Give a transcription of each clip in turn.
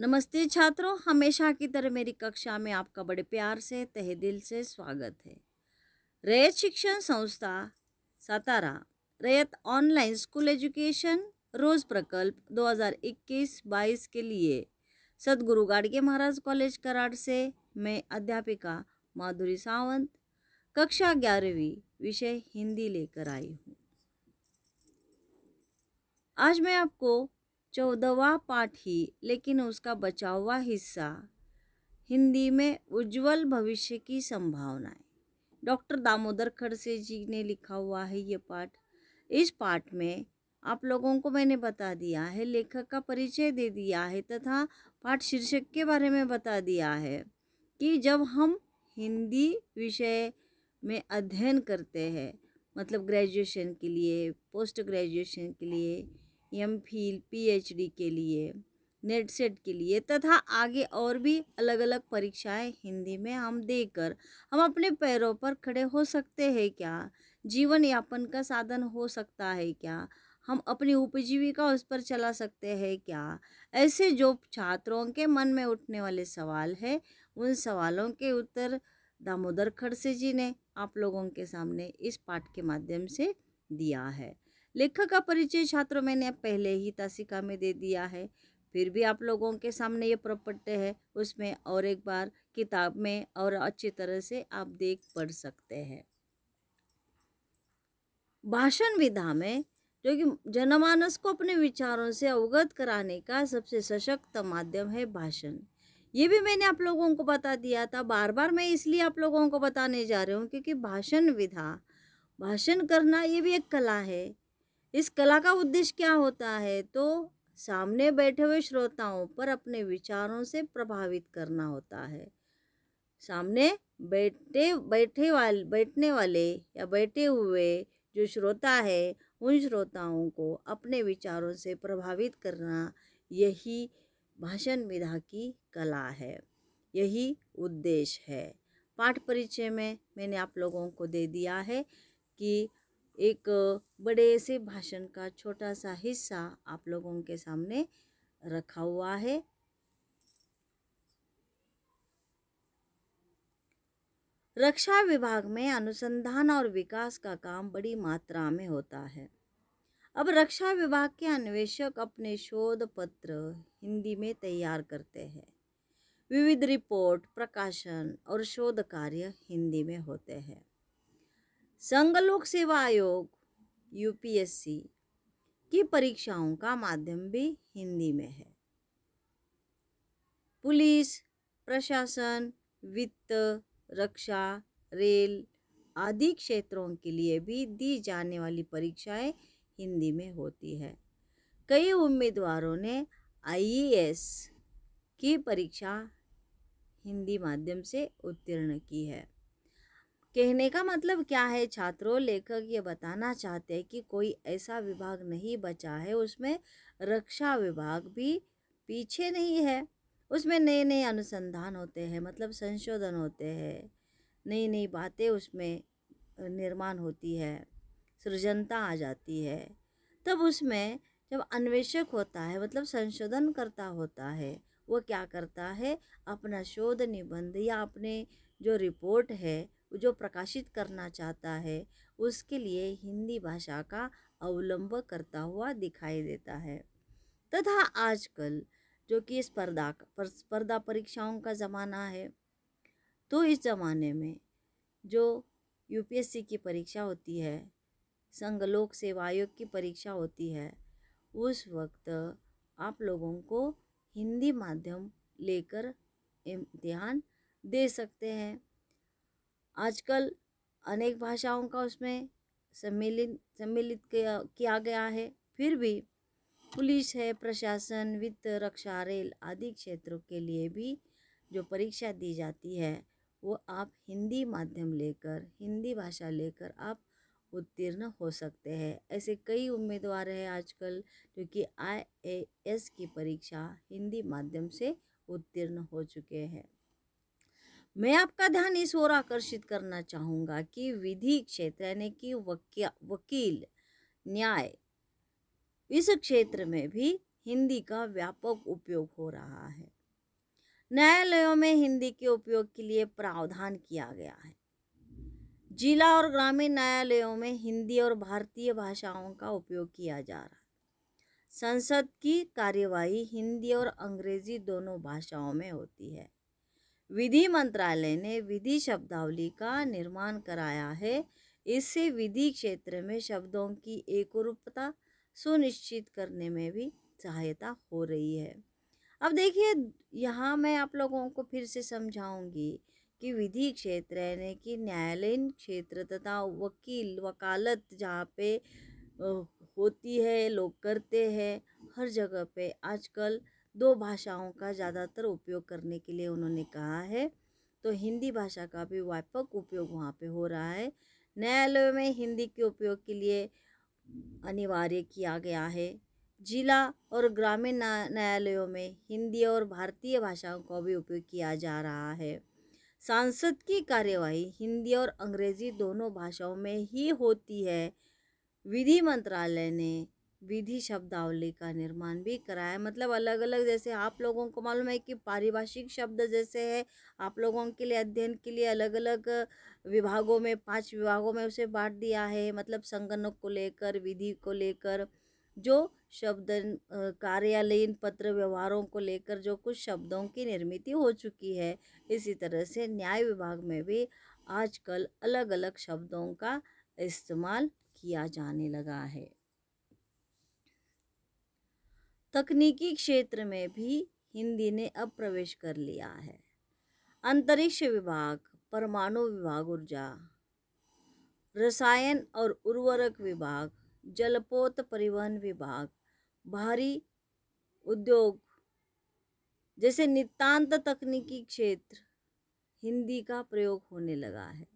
नमस्ते छात्रों हमेशा की तरह मेरी कक्षा में आपका बड़े प्यार से तहे दिल से स्वागत है रैयत शिक्षण संस्था सतारा रैयत ऑनलाइन स्कूल एजुकेशन रोज़ प्रकल्प 2021-22 के लिए सदगुरु गाड़गे महाराज कॉलेज कराड़ से मैं अध्यापिका माधुरी सावंत कक्षा ग्यारहवीं विषय हिंदी लेकर आई हूँ आज मैं आपको चौदवा ही लेकिन उसका बचा हुआ हिस्सा हिंदी में उज्जवल भविष्य की संभावनाएं डॉक्टर दामोदर खड़से जी ने लिखा हुआ है ये पाठ इस पाठ में आप लोगों को मैंने बता दिया है लेखक का परिचय दे दिया है तथा पाठ शीर्षक के बारे में बता दिया है कि जब हम हिंदी विषय में अध्ययन करते हैं मतलब ग्रेजुएशन के लिए पोस्ट ग्रेजुएशन के लिए एम फिल पी के लिए नेट सेट e e के लिए तथा आगे और भी अलग अलग परीक्षाएं हिंदी में हम देकर हम अपने पैरों पर खड़े हो सकते हैं क्या जीवन यापन का साधन हो सकता है क्या हम अपनी उपजीविका उस पर चला सकते हैं क्या ऐसे जो छात्रों के मन में उठने वाले सवाल है उन सवालों के उत्तर दामोदर खड़से जी ने आप लोगों के सामने इस पाठ के माध्यम से दिया है लेखक का परिचय छात्रों मैंने पहले ही तासिका में दे दिया है फिर भी आप लोगों के सामने ये प्रपट्य है उसमें और एक बार किताब में और अच्छी तरह से आप देख पढ़ सकते हैं भाषण विधा में जो कि जनमानस को अपने विचारों से अवगत कराने का सबसे सशक्त माध्यम है भाषण ये भी मैंने आप लोगों को बता दिया था बार बार मैं इसलिए आप लोगों को बताने जा रही हूँ क्योंकि भाषण विधा भाषण करना ये भी एक कला है इस कला का उद्देश्य क्या होता है तो सामने बैठे हुए श्रोताओं पर अपने विचारों से प्रभावित करना होता है सामने बैठे बैठे वाले बैठने वाले या बैठे हुए जो श्रोता है उन श्रोताओं को अपने विचारों से प्रभावित करना यही भाषण विधा की कला है यही उद्देश्य है पाठ परिचय में मैंने आप लोगों को दे दिया है कि एक बड़े से भाषण का छोटा सा हिस्सा आप लोगों के सामने रखा हुआ है रक्षा विभाग में अनुसंधान और विकास का काम बड़ी मात्रा में होता है अब रक्षा विभाग के अन्वेषक अपने शोध पत्र हिंदी में तैयार करते हैं विविध रिपोर्ट प्रकाशन और शोध कार्य हिंदी में होते हैं संघ लोक सेवा आयोग यूपीएससी की परीक्षाओं का माध्यम भी हिंदी में है पुलिस प्रशासन वित्त रक्षा रेल आदि क्षेत्रों के लिए भी दी जाने वाली परीक्षाएं हिंदी में होती है कई उम्मीदवारों ने आई e की परीक्षा हिंदी माध्यम से उत्तीर्ण की है कहने का मतलब क्या है छात्रों लेखक ये बताना चाहते हैं कि कोई ऐसा विभाग नहीं बचा है उसमें रक्षा विभाग भी पीछे नहीं है उसमें नए नए अनुसंधान होते हैं मतलब संशोधन होते हैं नई नई बातें उसमें निर्माण होती है सृजनता आ जाती है तब उसमें जब अन्वेषक होता है मतलब संशोधन करता होता है वो क्या करता है अपना शोध निबंध या अपने जो रिपोर्ट है जो प्रकाशित करना चाहता है उसके लिए हिंदी भाषा का अवलंब करता हुआ दिखाई देता है तथा आजकल जो कि स्पर्धा स्पर्धा परीक्षाओं का ज़माना है तो इस ज़माने में जो यूपीएससी की परीक्षा होती है संघ लोक सेवा आयोग की परीक्षा होती है उस वक्त आप लोगों को हिंदी माध्यम लेकर इम्तिहान दे सकते हैं आजकल अनेक भाषाओं का उसमें सम्मिलित सम्मिलित किया, गया है फिर भी पुलिस है प्रशासन वित्त रक्षा रेल आदि क्षेत्रों के लिए भी जो परीक्षा दी जाती है वो आप हिंदी माध्यम लेकर हिंदी भाषा लेकर आप उत्तीर्ण हो सकते हैं ऐसे कई उम्मीदवार हैं आजकल जो कि आई की परीक्षा हिंदी माध्यम से उत्तीर्ण हो चुके हैं मैं आपका ध्यान इस ओर आकर्षित करना चाहूँगा कि विधि क्षेत्र यानी कि वकील न्याय इस क्षेत्र में भी हिंदी का व्यापक उपयोग हो रहा है न्यायालयों में हिंदी के उपयोग के लिए प्रावधान किया गया है जिला और ग्रामीण न्यायालयों में हिंदी और भारतीय भाषाओं का उपयोग किया जा रहा है संसद की कार्यवाही हिंदी और अंग्रेजी दोनों भाषाओं में होती है विधि मंत्रालय ने विधि शब्दावली का निर्माण कराया है इससे विधि क्षेत्र में शब्दों की एकरूपता सुनिश्चित करने में भी सहायता हो रही है अब देखिए यहाँ मैं आप लोगों को फिर से समझाऊंगी कि विधि क्षेत्र यानी कि न्यायालयीन क्षेत्र तथा वकील वकालत जहाँ पे होती है लोग करते हैं हर जगह पे आजकल दो भाषाओं का ज़्यादातर उपयोग करने के लिए उन्होंने कहा है तो हिंदी भाषा का भी व्यापक उपयोग वहाँ पे हो रहा है न्यायालयों में हिंदी के उपयोग के लिए अनिवार्य किया गया है जिला और ग्रामीण न्यायालयों में हिंदी और भारतीय भाषाओं का भी उपयोग किया जा रहा है सांसद की कार्यवाही हिंदी और अंग्रेजी दोनों भाषाओं में ही होती है विधि मंत्रालय ने विधि शब्दावली का निर्माण भी कराया मतलब अलग अलग जैसे आप लोगों को मालूम है कि पारिभाषिक शब्द जैसे है आप लोगों के लिए अध्ययन के लिए अलग अलग विभागों में पांच विभागों में उसे बांट दिया है मतलब संगणक को लेकर विधि को लेकर जो शब्द कार्यालयीन पत्र व्यवहारों को लेकर जो कुछ शब्दों की निर्मित हो चुकी है इसी तरह से न्याय विभाग में भी आजकल अलग अलग शब्दों का इस्तेमाल किया जाने लगा है तकनीकी क्षेत्र में भी हिंदी ने अब प्रवेश कर लिया है अंतरिक्ष विभाग परमाणु विभाग ऊर्जा रसायन और उर्वरक विभाग जलपोत परिवहन विभाग भारी उद्योग जैसे नितांत तकनीकी क्षेत्र हिंदी का प्रयोग होने लगा है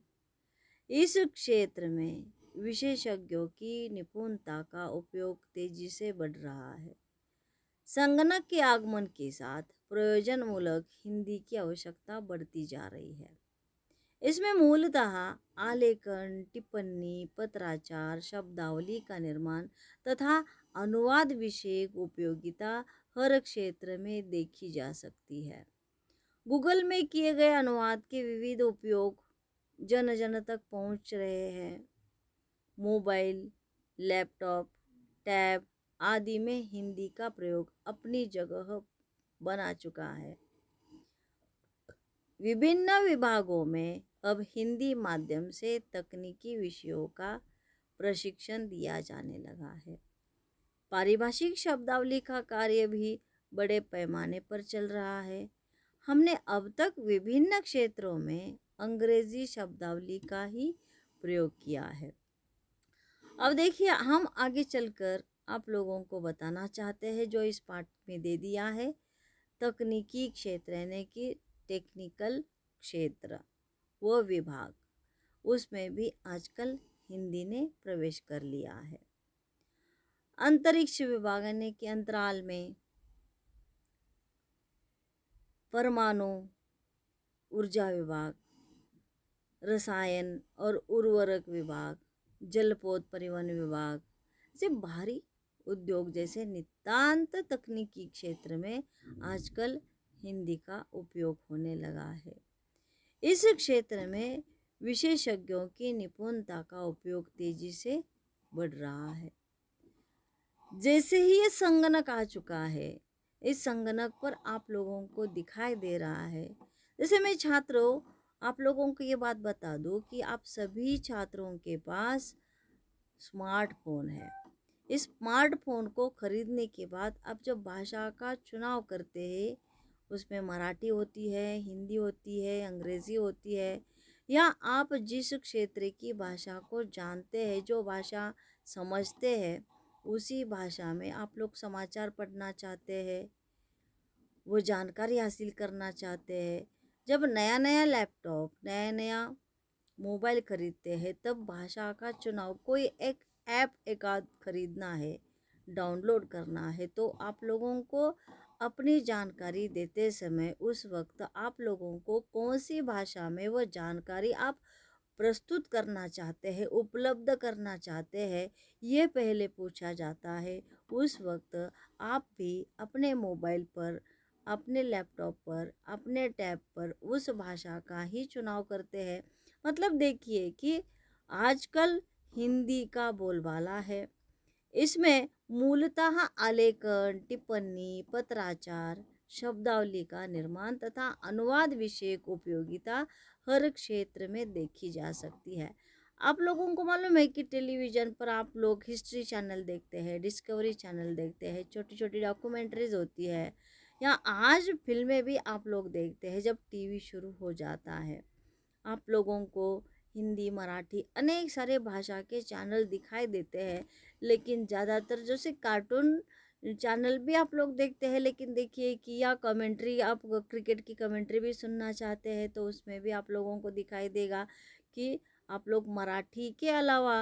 इस क्षेत्र में विशेषज्ञों की निपुणता का उपयोग तेजी से बढ़ रहा है संगणक के आगमन के साथ प्रयोजनमूलक हिंदी की आवश्यकता बढ़ती जा रही है इसमें मूलतः आलेखन टिप्पणी पत्राचार शब्दावली का निर्माण तथा अनुवाद विषयक उपयोगिता हर क्षेत्र में देखी जा सकती है गूगल में किए गए अनुवाद के विविध उपयोग जन जन तक पहुंच रहे हैं मोबाइल लैपटॉप टैब आदि में हिंदी का प्रयोग अपनी जगह बना चुका है विभिन्न विभागों में अब हिंदी माध्यम से तकनीकी विषयों का प्रशिक्षण दिया जाने लगा है पारिभाषिक शब्दावली का कार्य भी बड़े पैमाने पर चल रहा है हमने अब तक विभिन्न क्षेत्रों में अंग्रेजी शब्दावली का ही प्रयोग किया है अब देखिए हम आगे चलकर आप लोगों को बताना चाहते हैं जो इस पाठ में दे दिया है तकनीकी क्षेत्र यानी कि टेक्निकल क्षेत्र व विभाग उसमें भी आजकल हिंदी ने प्रवेश कर लिया है अंतरिक्ष विभाग यानी कि अंतराल में परमाणु ऊर्जा विभाग रसायन और उर्वरक विभाग जलपोत परिवहन विभाग से भारी उद्योग जैसे नितांत तकनीकी क्षेत्र में आजकल हिंदी का उपयोग होने लगा है इस क्षेत्र में विशेषज्ञों की निपुणता का उपयोग तेजी से बढ़ रहा है जैसे ही ये संगणक आ चुका है इस संगणक पर आप लोगों को दिखाई दे रहा है जैसे मैं छात्रों आप लोगों को ये बात बता दूँ कि आप सभी छात्रों के पास स्मार्टफोन है स्मार्टफोन को ख़रीदने के बाद अब जब भाषा का चुनाव करते हैं उसमें मराठी होती है हिंदी होती है अंग्रेज़ी होती है या आप जिस क्षेत्र की भाषा को जानते हैं जो भाषा समझते हैं उसी भाषा में आप लोग समाचार पढ़ना चाहते हैं वो जानकारी हासिल करना चाहते हैं जब नया नया लैपटॉप नया नया मोबाइल ख़रीदते हैं तब भाषा का चुनाव कोई एक ऐप एक आध खरीदना है डाउनलोड करना है तो आप लोगों को अपनी जानकारी देते समय उस वक्त आप लोगों को कौन सी भाषा में वह जानकारी आप प्रस्तुत करना चाहते हैं उपलब्ध करना चाहते हैं ये पहले पूछा जाता है उस वक्त आप भी अपने मोबाइल पर अपने लैपटॉप पर अपने टैब पर उस भाषा का ही चुनाव करते हैं मतलब देखिए कि आजकल हिंदी का बोलबाला है इसमें मूलतः आलेखन टिप्पणी पत्राचार शब्दावली का निर्माण तथा अनुवाद विषय उपयोगिता हर क्षेत्र में देखी जा सकती है आप लोगों को मालूम है कि टेलीविज़न पर आप लोग हिस्ट्री चैनल देखते हैं डिस्कवरी चैनल देखते हैं छोटी छोटी डॉक्यूमेंट्रीज होती है या आज फिल्में भी आप लोग देखते हैं जब टीवी शुरू हो जाता है आप लोगों को हिंदी मराठी अनेक सारे भाषा के चैनल दिखाई देते हैं लेकिन ज़्यादातर जैसे कार्टून चैनल भी आप लोग देखते हैं लेकिन देखिए कि या कमेंट्री आप क्रिकेट की कमेंट्री भी सुनना चाहते हैं तो उसमें भी आप लोगों को दिखाई देगा कि आप लोग मराठी के अलावा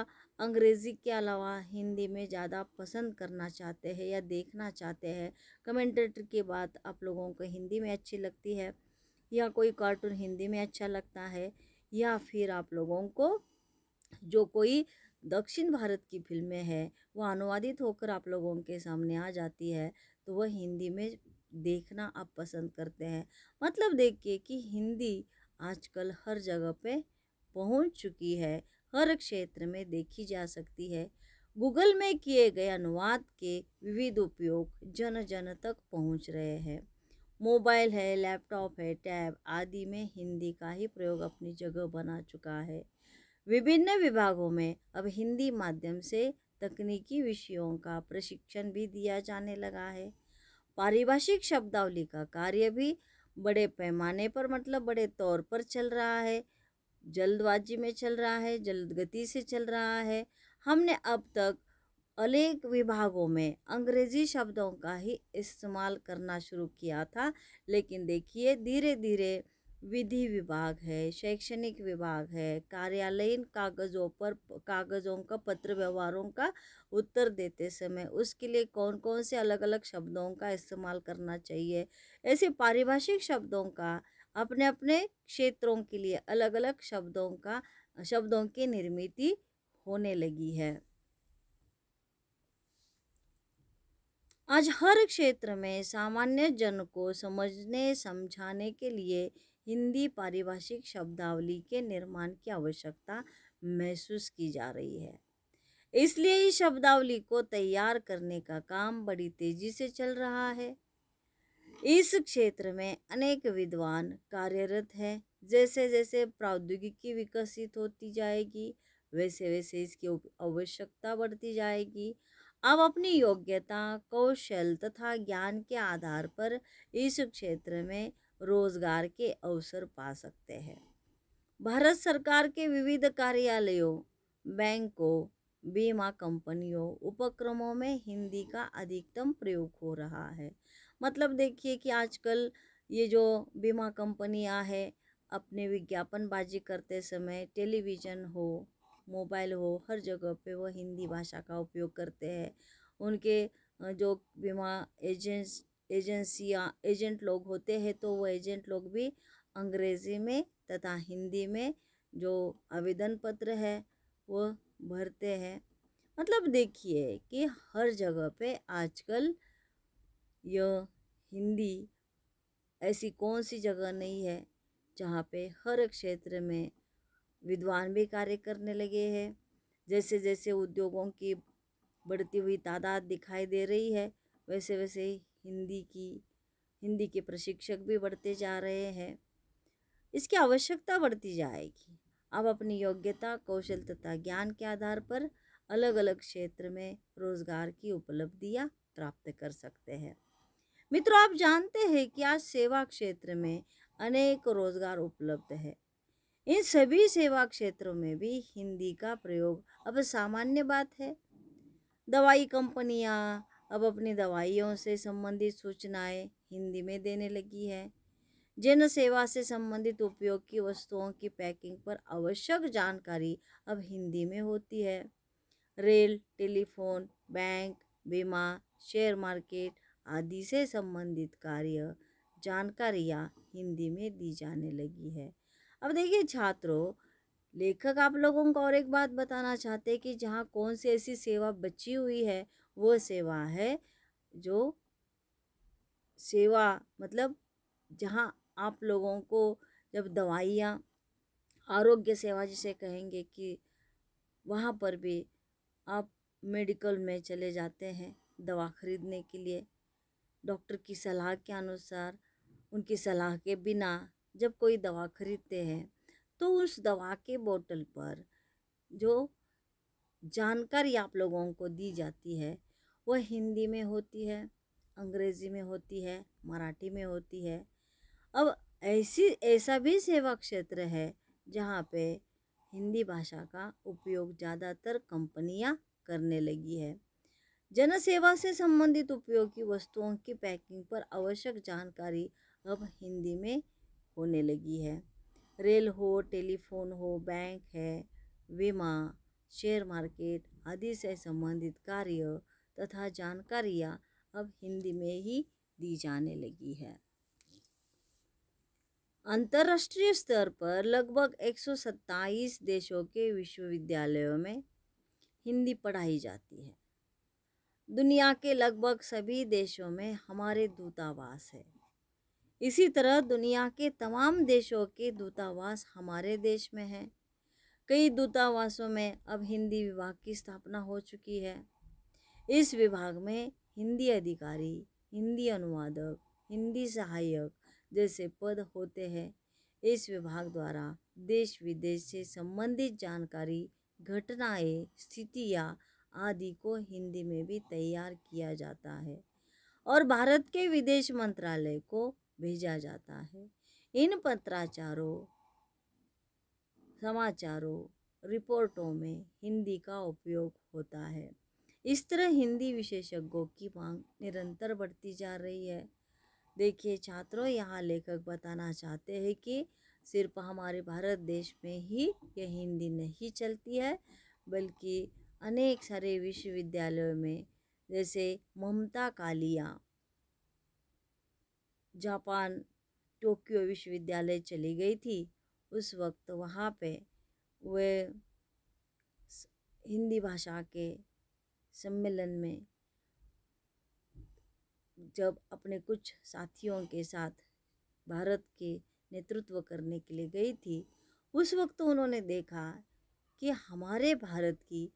अंग्रेज़ी के अलावा हिंदी में ज़्यादा पसंद करना चाहते हैं या देखना चाहते हैं कमेंटेटर की बात आप लोगों को हिंदी में अच्छी लगती है या कोई कार्टून हिंदी में अच्छा लगता है या फिर आप लोगों को जो कोई दक्षिण भारत की फिल्में हैं वो अनुवादित होकर आप लोगों के सामने आ जाती है तो वह हिंदी में देखना आप पसंद करते हैं मतलब देखिए कि हिंदी आजकल हर जगह पे पहुंच चुकी है हर क्षेत्र में देखी जा सकती है गूगल में किए गए अनुवाद के विविध उपयोग जन जन तक पहुंच रहे हैं मोबाइल है लैपटॉप है टैब आदि में हिंदी का ही प्रयोग अपनी जगह बना चुका है विभिन्न विभागों में अब हिंदी माध्यम से तकनीकी विषयों का प्रशिक्षण भी दिया जाने लगा है पारिभाषिक शब्दावली का कार्य भी बड़े पैमाने पर मतलब बड़े तौर पर चल रहा है जल्दबाजी में चल रहा है जल्द गति से चल रहा है हमने अब तक अनेक विभागों में अंग्रेजी शब्दों का ही इस्तेमाल करना शुरू किया था लेकिन देखिए धीरे धीरे विधि विभाग है शैक्षणिक विभाग है कार्यालयीन कागज़ों पर कागज़ों का पत्र व्यवहारों का उत्तर देते समय उसके लिए कौन कौन से अलग अलग शब्दों का इस्तेमाल करना चाहिए ऐसे पारिभाषिक शब्दों का अपने अपने क्षेत्रों के लिए अलग अलग शब्दों का शब्दों की निर्मित होने लगी है आज हर क्षेत्र में सामान्य जन को समझने समझाने के लिए हिंदी पारिभाषिक शब्दावली के निर्माण की आवश्यकता महसूस की जा रही है इसलिए इस शब्दावली को तैयार करने का काम बड़ी तेजी से चल रहा है इस क्षेत्र में अनेक विद्वान कार्यरत हैं जैसे जैसे प्रौद्योगिकी विकसित होती जाएगी वैसे वैसे इसकी आवश्यकता बढ़ती जाएगी अब अपनी योग्यता कौशल तथा ज्ञान के आधार पर इस क्षेत्र में रोजगार के अवसर पा सकते हैं भारत सरकार के विविध कार्यालयों बैंकों बीमा कंपनियों उपक्रमों में हिंदी का अधिकतम प्रयोग हो रहा है मतलब देखिए कि आजकल ये जो बीमा कंपनियां है अपने विज्ञापनबाजी करते समय टेलीविज़न हो मोबाइल हो हर जगह पे वो हिंदी भाषा का उपयोग करते हैं उनके जो बीमा एजेंस एजेंसियाँ एजेंट लोग होते हैं तो वो एजेंट लोग भी अंग्रेज़ी में तथा हिंदी में जो आवेदन पत्र है वो भरते हैं मतलब देखिए कि हर जगह पे आजकल यह हिंदी ऐसी कौन सी जगह नहीं है जहाँ पे हर क्षेत्र में विद्वान भी कार्य करने लगे हैं जैसे जैसे उद्योगों की बढ़ती हुई तादाद दिखाई दे रही है वैसे वैसे हिंदी की हिंदी के प्रशिक्षक भी बढ़ते जा रहे हैं इसकी आवश्यकता बढ़ती जाएगी आप अपनी योग्यता कौशल तथा ज्ञान के आधार पर अलग अलग क्षेत्र में रोजगार की उपलब्धियाँ प्राप्त कर सकते हैं मित्रों आप जानते हैं कि आज सेवा क्षेत्र में अनेक रोजगार उपलब्ध है इन सभी सेवा क्षेत्रों में भी हिंदी का प्रयोग अब सामान्य बात है दवाई कंपनियां अब अपनी दवाइयों से संबंधित सूचनाएं हिंदी में देने लगी है जन सेवा से संबंधित उपयोग की वस्तुओं की पैकिंग पर आवश्यक जानकारी अब हिंदी में होती है रेल टेलीफोन बैंक बीमा शेयर मार्केट आदि से संबंधित कार्य जानकारियाँ हिंदी में दी जाने लगी है अब देखिए छात्रों लेखक आप लोगों को और एक बात बताना चाहते हैं कि जहाँ कौन सी ऐसी सेवा बची हुई है वो सेवा है जो सेवा मतलब जहाँ आप लोगों को जब दवाइयाँ आरोग्य सेवा जिसे कहेंगे कि वहाँ पर भी आप मेडिकल में चले जाते हैं दवा खरीदने के लिए डॉक्टर की सलाह के अनुसार उनकी सलाह के बिना जब कोई दवा खरीदते हैं तो उस दवा के बोतल पर जो जानकारी आप लोगों को दी जाती है वह हिंदी में होती है अंग्रेज़ी में होती है मराठी में होती है अब ऐसी ऐसा भी सेवा क्षेत्र है जहाँ पे हिंदी भाषा का उपयोग ज़्यादातर कंपनियाँ करने लगी है जन सेवा से संबंधित उपयोग की वस्तुओं की पैकिंग पर आवश्यक जानकारी अब हिंदी में होने लगी है रेल हो टेलीफोन हो बैंक है बीमा शेयर मार्केट आदि से संबंधित कार्य तथा जानकारियाँ अब हिंदी में ही दी जाने लगी है अंतर्राष्ट्रीय स्तर पर लगभग सत्ताईस देशों के विश्वविद्यालयों में हिंदी पढ़ाई जाती है दुनिया के लगभग सभी देशों में हमारे दूतावास है इसी तरह दुनिया के तमाम देशों के दूतावास हमारे देश में हैं कई दूतावासों में अब हिंदी विभाग की स्थापना हो चुकी है इस विभाग में हिंदी अधिकारी हिंदी अनुवादक हिंदी सहायक जैसे पद होते हैं इस विभाग द्वारा देश विदेश से संबंधित जानकारी घटनाएं स्थितियाँ आदि को हिंदी में भी तैयार किया जाता है और भारत के विदेश मंत्रालय को भेजा जाता है इन पत्राचारों समाचारों रिपोर्टों में हिंदी का उपयोग होता है इस तरह हिंदी विशेषज्ञों की मांग निरंतर बढ़ती जा रही है देखिए छात्रों यहाँ लेखक बताना चाहते हैं कि सिर्फ हमारे भारत देश में ही यह हिंदी नहीं चलती है बल्कि अनेक सारे विश्वविद्यालयों में जैसे ममता कालिया जापान टोक्यो विश्वविद्यालय चली गई थी उस वक्त वहाँ पे वे हिंदी भाषा के सम्मेलन में जब अपने कुछ साथियों के साथ भारत के नेतृत्व करने के लिए गई थी उस वक्त उन्होंने देखा कि हमारे भारत की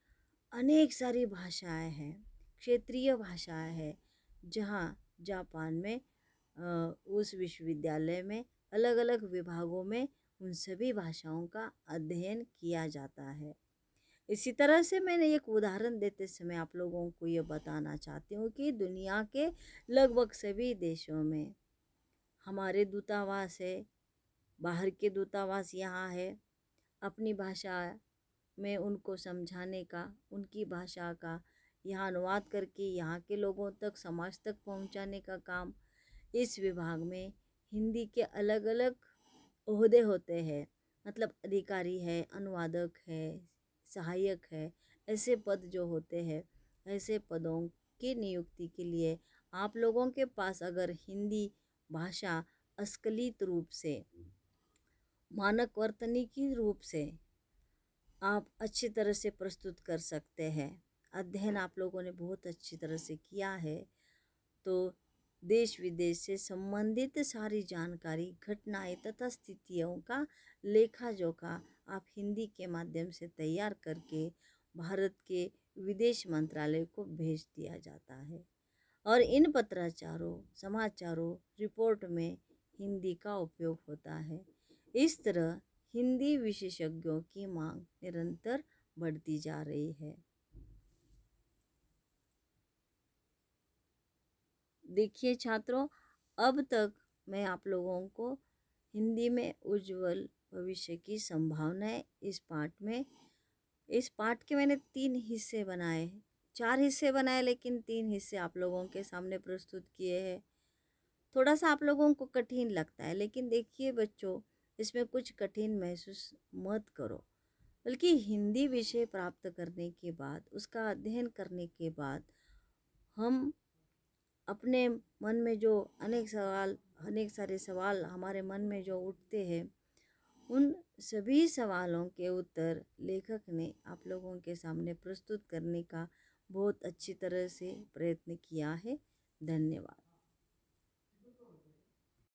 अनेक सारी भाषाएं हैं क्षेत्रीय भाषाएं हैं जहाँ जापान में उस विश्वविद्यालय में अलग अलग विभागों में उन सभी भाषाओं का अध्ययन किया जाता है इसी तरह से मैंने एक उदाहरण देते समय आप लोगों को ये बताना चाहती हूँ कि दुनिया के लगभग सभी देशों में हमारे दूतावास है बाहर के दूतावास यहाँ है अपनी भाषा में उनको समझाने का उनकी भाषा का यहाँ अनुवाद करके यहाँ के लोगों तक समाज तक पहुँचाने का काम इस विभाग में हिंदी के अलग अलग अहदे होते हैं मतलब अधिकारी है अनुवादक है सहायक है ऐसे पद जो होते हैं ऐसे पदों की नियुक्ति के लिए आप लोगों के पास अगर हिंदी भाषा अस्कलित रूप से मानक वर्तनिकी रूप से आप अच्छी तरह से प्रस्तुत कर सकते हैं अध्ययन आप लोगों ने बहुत अच्छी तरह से किया है तो देश विदेश से संबंधित सारी जानकारी घटनाएं तथा स्थितियों का लेखा जोखा आप हिंदी के माध्यम से तैयार करके भारत के विदेश मंत्रालय को भेज दिया जाता है और इन पत्राचारों समाचारों रिपोर्ट में हिंदी का उपयोग होता है इस तरह हिंदी विशेषज्ञों की मांग निरंतर बढ़ती जा रही है देखिए छात्रों अब तक मैं आप लोगों को हिंदी में उज्जवल भविष्य की संभावनाएं इस पाठ में इस पाठ के मैंने तीन हिस्से बनाए हैं चार हिस्से बनाए लेकिन तीन हिस्से आप लोगों के सामने प्रस्तुत किए हैं थोड़ा सा आप लोगों को कठिन लगता है लेकिन देखिए बच्चों इसमें कुछ कठिन महसूस मत करो बल्कि हिंदी विषय प्राप्त करने के बाद उसका अध्ययन करने के बाद हम अपने मन में जो अनेक सवाल अनेक सारे सवाल हमारे मन में जो उठते हैं उन सभी सवालों के उत्तर लेखक ने आप लोगों के सामने प्रस्तुत करने का बहुत अच्छी तरह से प्रयत्न किया है धन्यवाद